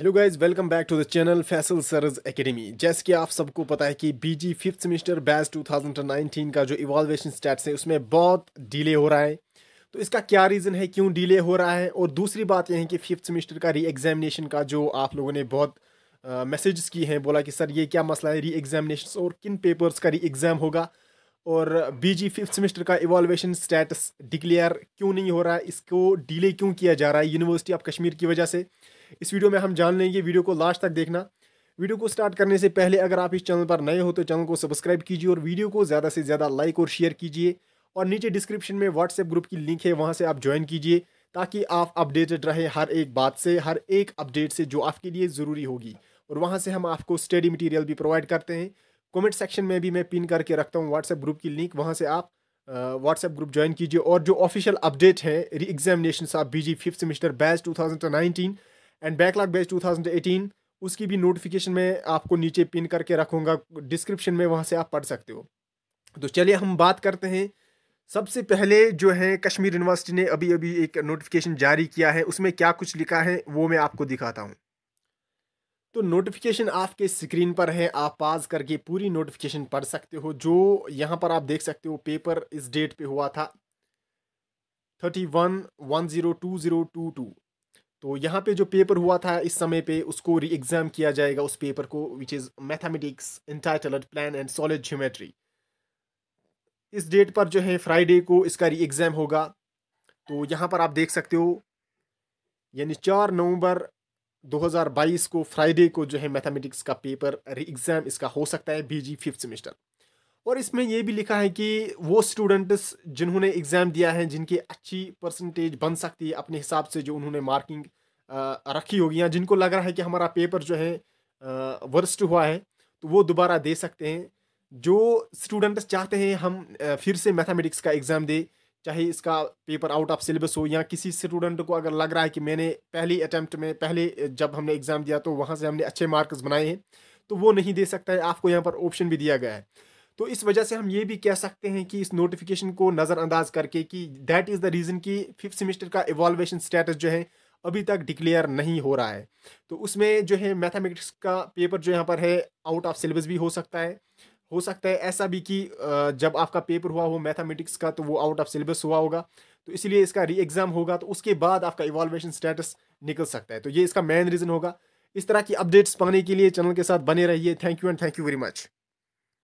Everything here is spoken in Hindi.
hello guys welcome back to the channel Faisal Saraj academy जैसे कि आप सबको पता है कि बीजी फिफ्थ सेमेस्टर बैच 2019 का जो इवॉल्वेशन स्टेट्स है उसमें बहुत डिले हो रहा है तो इसका क्या रीज़न है क्यों डिले हो रहा है और दूसरी बात यह है कि फिफ्थ सेमेस्टर का री एग्जामिनेशन का जो आप लोगों ने बहुत मैसेज किए हैं बोला कि सर ये क्या मसला है री एग्जामिनेशन और किन पेपर्स का री एग्ज़ाम होगा और बी जी फिफ्थ सेमेस्टर का इवॉल्वेशन स्टेटस डिक्लेयर क्यों नहीं हो रहा है इसको डिले क्यों किया जा रहा है यूनिवर्सिटी ऑफ कश्मीर की वजह से इस वीडियो में हम जान लेंगे वीडियो को लास्ट तक देखना वीडियो को स्टार्ट करने से पहले अगर आप इस चैनल पर नए हो तो चैनल को सब्सक्राइब कीजिए और वीडियो को ज़्यादा से ज़्यादा लाइक और शेयर कीजिए और नीचे डिस्क्रिप्शन में व्हाट्सएप ग्रुप की लिंक है वहाँ से आप ज्वाइन कीजिए ताकि आप अपडेटेड रहें हर एक बात से हर एक अपडेट से जो आपके लिए ज़रूरी होगी और वहाँ से हम आपको स्टडी मटेरियल भी प्रोवाइड करते हैं कमेंट सेक्शन में भी मैं पिन करके रखता हूँ व्हाट्सएप ग्रुप की लिंक वहाँ से आप व्हाट्सएप ग्रुप ज्वाइन कीजिए और जो ऑफिशियल अपडेट है re examination of B G fifth semester batch two and backlog batch 2018 उसकी भी नोटिफिकेशन में आपको नीचे पिन करके रखूँगा डिस्क्रिप्शन में वहाँ से आप पढ़ सकते हो तो चलिए हम बात करते हैं सबसे पहले जो है कश्मीर यूनिवर्सिटी ने अभी अभी एक नोटिफिकेशन जारी किया है उसमें क्या कुछ लिखा है वो मैं आपको दिखाता हूँ तो नोटिफिकेशन आपके स्क्रीन पर है आप पाज करके पूरी नोटिफिकेशन पढ़ सकते हो जो यहाँ पर आप देख सकते हो पेपर इस डेट पे हुआ था thirty one one zero two zero two two तो यहाँ पे जो पेपर हुआ था इस समय पे उसको री एग्ज़ाम किया जाएगा उस पेपर को which is mathematics entitled plane and solid geometry इस डेट पर जो है फ्राइडे को इसका री एग्ज़ाम होगा तो यहाँ पर आप देख सकते हो यानी चार नवंबर 2022 को फ्राइडे को जो है मैथमेटिक्स का पेपर री एग्ज़ाम इसका हो सकता है बीजी फिफ्थ सेमेस्टर और इसमें यह भी लिखा है कि वो स्टूडेंट्स जिन्होंने एग्ज़ाम दिया है जिनकी अच्छी परसेंटेज बन सकती है अपने हिसाब से जो उन्होंने मार्किंग रखी होगी या जिनको लग रहा है कि हमारा पेपर जो है वर्स्ट हुआ है तो वो दोबारा दे सकते हैं जो स्टूडेंट्स चाहते हैं हम फिर से मैथमेटिक्स का एग्ज़ाम दें चाहे इसका पेपर आउट ऑफ सिलेबस हो या किसी स्टूडेंट को अगर लग रहा है कि मैंने पहले अटैम्प्ट में पहले जब हमने एग्ज़ाम दिया तो वहाँ से हमने अच्छे मार्क्स बनाए हैं तो वो नहीं दे सकता है आपको यहाँ पर ऑप्शन भी दिया गया है तो इस वजह से हम ये भी कह सकते हैं कि इस नोटिफिकेशन को नज़रअंदाज करके कि दैट इज़ द रीज़न कि फिफ्थ सेमेस्टर का इवॉल्वेशन स्टेटस जो है अभी तक डिक्लेयर नहीं हो रहा है तो उसमें जो है मैथमेटिक्स का पेपर जो यहाँ पर है आउट ऑफ सिलेबस भी हो सकता है हो सकता है ऐसा भी कि जब आपका पेपर हुआ हो मैथमेटिक्स का तो वो आउट ऑफ सिलेबस हुआ होगा तो इसलिए इसका री एग्ज़ाम होगा तो उसके बाद आपका इवॉल्वेशन स्टेटस निकल सकता है तो ये इसका मेन रीज़न होगा इस तरह की अपडेट्स पाने के लिए चैनल के साथ बने रहिए thank you and thank you very much